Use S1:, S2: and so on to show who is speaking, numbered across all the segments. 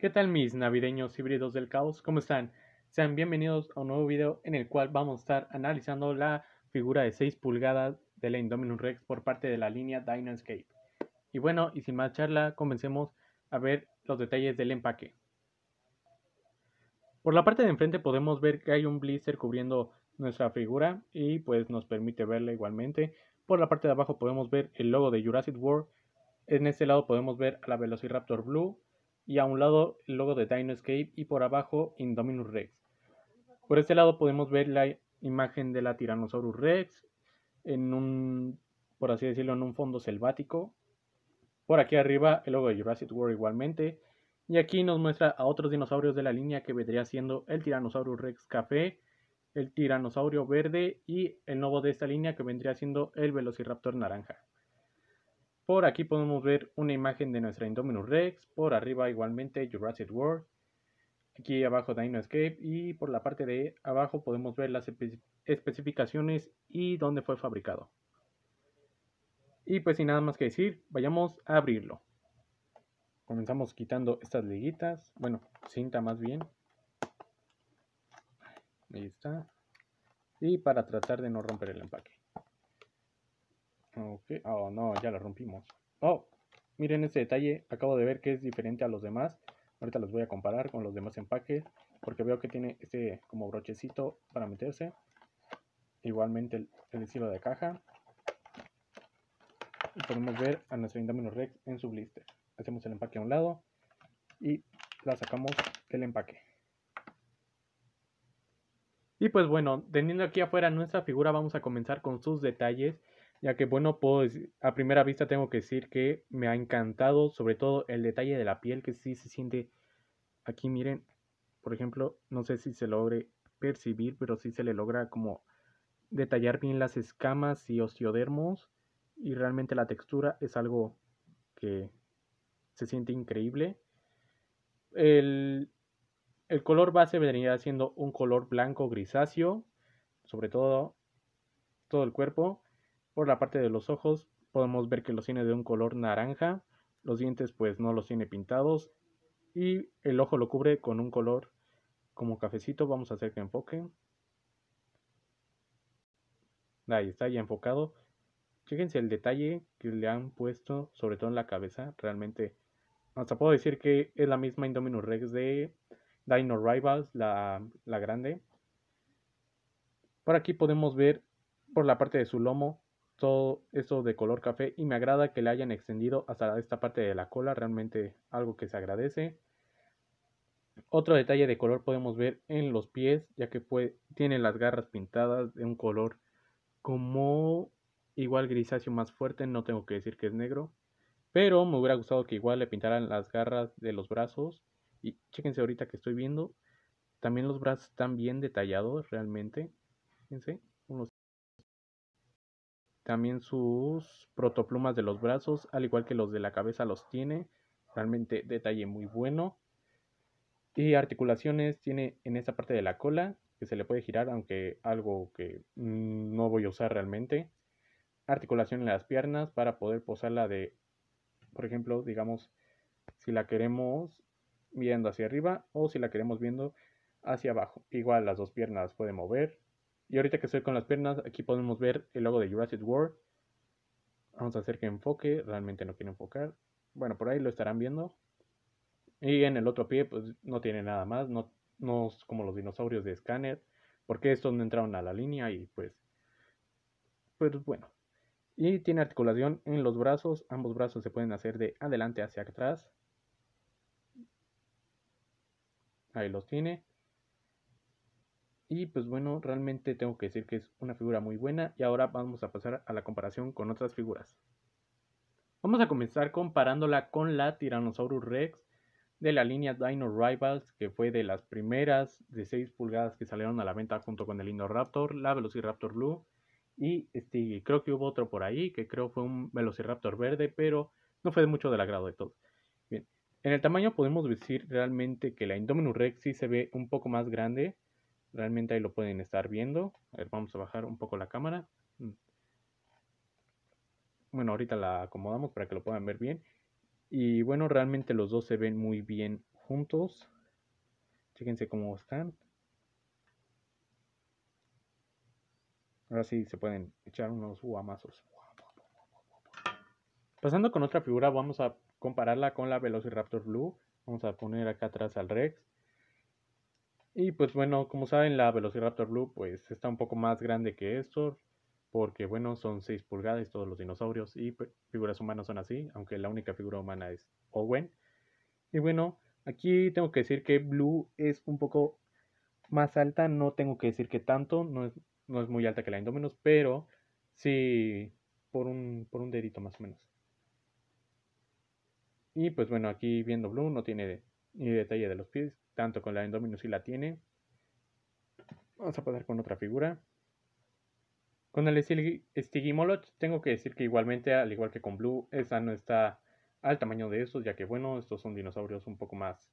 S1: ¿Qué tal mis navideños híbridos del caos? ¿Cómo están? Sean bienvenidos a un nuevo video en el cual vamos a estar analizando la figura de 6 pulgadas de la Indominus Rex por parte de la línea Escape. Y bueno, y sin más charla, comencemos a ver los detalles del empaque. Por la parte de enfrente podemos ver que hay un blister cubriendo nuestra figura y pues nos permite verla igualmente. Por la parte de abajo podemos ver el logo de Jurassic World. En este lado podemos ver a la Velociraptor Blue y a un lado el logo de Dino Escape y por abajo Indominus Rex. Por este lado podemos ver la imagen de la Tyrannosaurus Rex en un, por así decirlo, en un fondo selvático. Por aquí arriba el logo de Jurassic World igualmente. Y aquí nos muestra a otros dinosaurios de la línea que vendría siendo el Tyrannosaurus Rex Café, el Tiranosaurio Verde y el nuevo de esta línea que vendría siendo el Velociraptor Naranja. Por aquí podemos ver una imagen de nuestra Indominus Rex. Por arriba igualmente Jurassic World. Aquí abajo Dino Escape. Y por la parte de abajo podemos ver las especificaciones y dónde fue fabricado. Y pues sin nada más que decir, vayamos a abrirlo. Comenzamos quitando estas liguitas. Bueno, cinta más bien. Ahí está. Y para tratar de no romper el empaque. Ok, oh no, ya la rompimos. Oh, miren este detalle, acabo de ver que es diferente a los demás. Ahorita los voy a comparar con los demás empaques, porque veo que tiene este como brochecito para meterse. Igualmente el, estilo de caja. Y podemos ver a nuestro Indominus Rex en su blister. Hacemos el empaque a un lado y la sacamos del empaque. Y pues bueno, teniendo aquí afuera nuestra figura vamos a comenzar con sus detalles ya que bueno, puedo a primera vista tengo que decir que me ha encantado, sobre todo el detalle de la piel que sí se siente aquí, miren, por ejemplo, no sé si se logre percibir, pero sí se le logra como detallar bien las escamas y osteodermos y realmente la textura es algo que se siente increíble. El, el color base vendría siendo un color blanco grisáceo, sobre todo todo el cuerpo por la parte de los ojos podemos ver que los tiene de un color naranja, los dientes pues no los tiene pintados y el ojo lo cubre con un color como cafecito. Vamos a hacer que enfoque. Ahí está ya enfocado. Fíjense el detalle que le han puesto, sobre todo en la cabeza, realmente. Hasta puedo decir que es la misma Indominus Rex de Dino Rivals, la, la grande. Por aquí podemos ver por la parte de su lomo todo eso de color café y me agrada que le hayan extendido hasta esta parte de la cola, realmente algo que se agradece. Otro detalle de color podemos ver en los pies, ya que tiene las garras pintadas de un color como igual grisáceo más fuerte, no tengo que decir que es negro, pero me hubiera gustado que igual le pintaran las garras de los brazos y chéquense ahorita que estoy viendo, también los brazos están bien detallados realmente, fíjense, también sus protoplumas de los brazos, al igual que los de la cabeza, los tiene. Realmente detalle muy bueno. Y articulaciones tiene en esta parte de la cola, que se le puede girar, aunque algo que no voy a usar realmente. Articulación en las piernas para poder posarla de, por ejemplo, digamos, si la queremos viendo hacia arriba o si la queremos viendo hacia abajo. Igual las dos piernas puede mover y ahorita que estoy con las piernas, aquí podemos ver el logo de Jurassic World. Vamos a hacer que enfoque, realmente no quiere enfocar. Bueno, por ahí lo estarán viendo. Y en el otro pie, pues no tiene nada más, no, no es como los dinosaurios de Scanner. porque estos no entraron a la línea y pues, pues bueno. Y tiene articulación en los brazos, ambos brazos se pueden hacer de adelante hacia atrás. Ahí los tiene. Y pues bueno, realmente tengo que decir que es una figura muy buena y ahora vamos a pasar a la comparación con otras figuras. Vamos a comenzar comparándola con la Tyrannosaurus Rex de la línea Dino Rivals, que fue de las primeras de 6 pulgadas que salieron a la venta junto con el Indoraptor, la Velociraptor Blue y este, creo que hubo otro por ahí, que creo fue un Velociraptor verde, pero no fue de mucho del agrado de todos. Bien, en el tamaño podemos decir realmente que la Indominus Rex sí se ve un poco más grande, Realmente ahí lo pueden estar viendo. A ver, vamos a bajar un poco la cámara. Mm. Bueno, ahorita la acomodamos para que lo puedan ver bien. Y bueno, realmente los dos se ven muy bien juntos. Fíjense cómo están. Ahora sí se pueden echar unos guamazos. Pasando con otra figura, vamos a compararla con la Velociraptor Blue. Vamos a poner acá atrás al Rex. Y pues bueno, como saben, la Velociraptor Blue pues está un poco más grande que esto, porque bueno, son 6 pulgadas todos los dinosaurios y pues, figuras humanas son así, aunque la única figura humana es Owen. Y bueno, aquí tengo que decir que Blue es un poco más alta, no tengo que decir que tanto, no es, muy alta que la Indominus, pero sí por un, por un dedito más o menos. Y pues bueno, aquí viendo Blue no tiene ni detalle de los pies, tanto con la Indominus si la tiene. Vamos a pasar con otra figura. Con el Stigimoloch, tengo que decir que igualmente, al igual que con Blue, esa no está al tamaño de estos, ya que bueno, estos son dinosaurios un poco más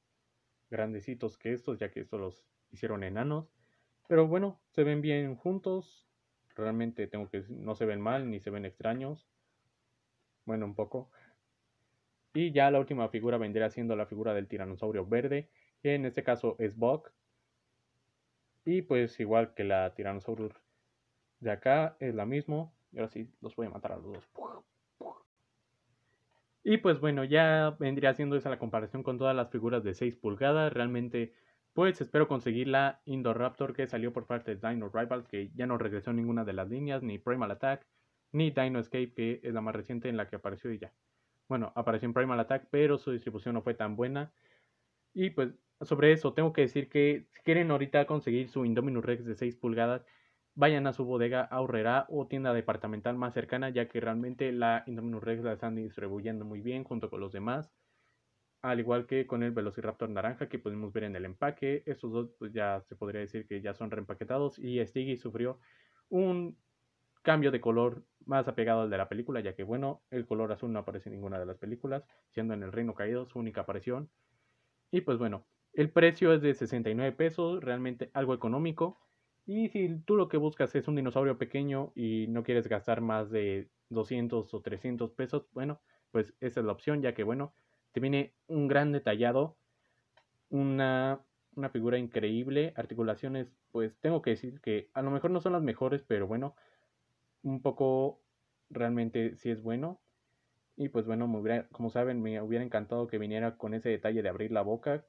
S1: grandecitos que estos, ya que estos los hicieron enanos. Pero bueno, se ven bien juntos. Realmente tengo que no se ven mal ni se ven extraños. Bueno, un poco. Y ya la última figura vendría siendo la figura del tiranosaurio verde, que en este caso es Bug. Y pues igual que la Tyrannosaurus de acá es la misma. Y ahora sí los voy a matar a los dos. Y pues bueno, ya vendría haciendo esa la comparación con todas las figuras de 6 pulgadas. Realmente, pues espero conseguir la Indoraptor que salió por parte de Dino Rivals, que ya no regresó ninguna de las líneas, ni Primal Attack, ni Dino Escape, que es la más reciente en la que apareció y ya. Bueno, apareció en Primal Attack, pero su distribución no fue tan buena. Y pues sobre eso, tengo que decir que si quieren ahorita conseguir su Indominus Rex de 6 pulgadas, vayan a su bodega ahorrera o tienda departamental más cercana, ya que realmente la Indominus Rex la están distribuyendo muy bien junto con los demás. Al igual que con el Velociraptor naranja que podemos ver en el empaque, estos dos pues, ya se podría decir que ya son reempaquetados y Stiggy sufrió un cambio de color más apegado al de la película, ya que bueno, el color azul no aparece en ninguna de las películas, siendo en el Reino Caído su única aparición. Y pues bueno, el precio es de 69 pesos, realmente algo económico. Y si tú lo que buscas es un dinosaurio pequeño y no quieres gastar más de 200 o 300 pesos, bueno, pues esa es la opción, ya que bueno, te viene un gran detallado, una, figura increíble, articulaciones, pues tengo que decir que a lo mejor no son las mejores, pero bueno, un poco realmente sí es bueno. Y pues bueno, como saben, me hubiera encantado que viniera con ese detalle de abrir la boca,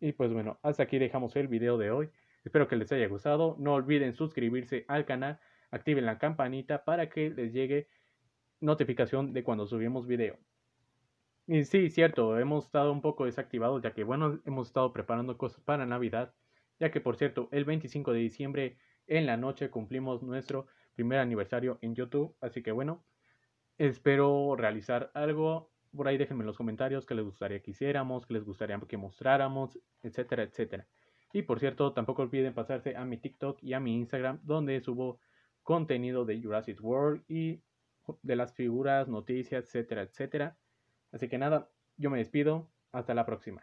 S1: Y pues bueno, hasta aquí dejamos el video de hoy. Espero que les haya gustado. No olviden suscribirse al canal, activen la campanita para que les llegue notificación de cuando subimos video. Y sí, cierto, hemos estado un poco desactivados ya que, bueno, hemos estado preparando cosas para Navidad, ya que, por cierto, el 25 de diciembre en la noche cumplimos nuestro primer aniversario en YouTube, así que, bueno, espero realizar algo por ahí déjenme en los comentarios qué les gustaría que hiciéramos, qué les gustaría que mostráramos, etcétera, etcétera. Y por cierto, tampoco olviden pasarse a mi TikTok y a mi Instagram, donde subo contenido de Jurassic World y de las figuras, noticias, etcétera, etcétera. Así que nada, yo me despido. Hasta la próxima.